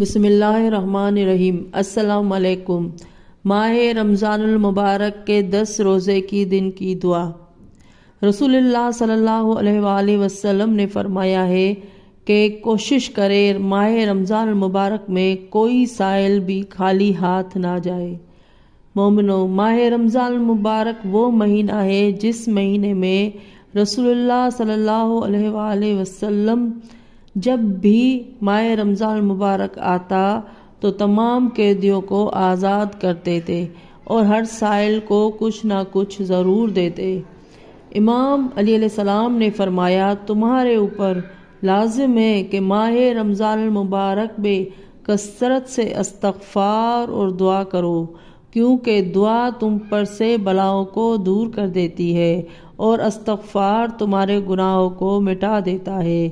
بسم اللہ الرحمن الرحیم السلام علیکم ماہ رمضان المبارک کے دس روزے کی دن کی دعا رسول اللہ صلی اللہ علیہ وآلہ وسلم نے فرمایا ہے کہ کوشش کرے ماہ رمضان المبارک میں کوئی سائل بھی خالی ہاتھ نہ جائے مومنو ماہ رمضان المبارک وہ مہینہ ہے جس مہینے میں رسول اللہ صلی اللہ علیہ وآلہ وسلم جب بھی ماہ رمضان المبارک آتا تو تمام قیدیوں کو آزاد کرتے تھے اور ہر سائل کو کچھ نہ کچھ ضرور دیتے امام علیہ السلام نے فرمایا تمہارے اوپر لازم ہے کہ ماہ رمضان المبارک بے کثرت سے استغفار اور دعا کرو کیونکہ دعا تم پر سے بلاؤں کو دور کر دیتی ہے اور استغفار تمہارے گناہوں کو مٹا دیتا ہے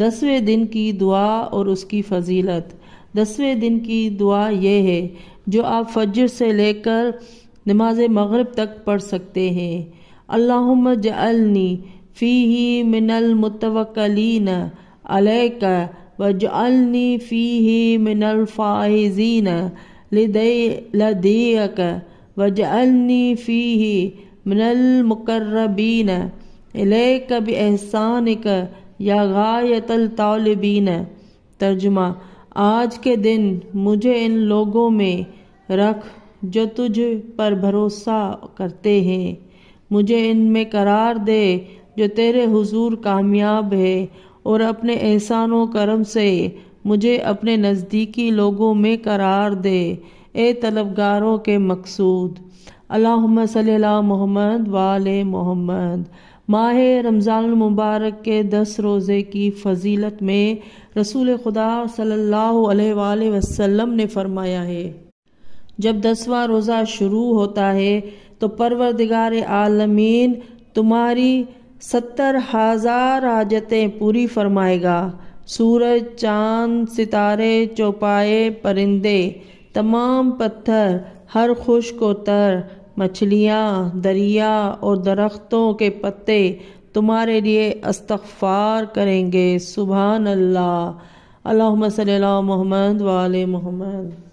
دسویں دن کی دعا اور اس کی فضیلت دسویں دن کی دعا یہ ہے جو آپ فجر سے لے کر نماز مغرب تک پڑھ سکتے ہیں اللہم جعلنی فی من المتوکلین علیکہ وجعلنی فی من الفائزین لدیک وجعلنی وج فی من المقربین الیک احسانکہ یا غایت الطالبین ترجمہ آج کے دن مجھے ان لوگوں میں رکھ جو تجھ پر بھروسہ کرتے ہیں مجھے ان میں قرار دے جو تیرے حضور کامیاب ہے اور اپنے احسان و کرم سے مجھے اپنے نزدیکی لوگوں میں قرار دے اے طلبگاروں کے مقصود اللہم صلی اللہ محمد وال محمد ماہ رمضان المبارک کے دس روزے کی فضیلت میں رسول خدا صلی اللہ علیہ وآلہ وسلم نے فرمایا ہے جب دسواں روزہ شروع ہوتا ہے تو پروردگار عالمین تمہاری ستر ہزار حاجتیں پوری فرمائے گا سورج چاند ستارے چوپائے پرندے تمام پتھر ہر خشک و تر مچھلیاں دریا اور درختوں کے پتے تمہارے لیے استغفار کریں گے سبحان اللہ اللہم صلی اللہ محمد وآل محمد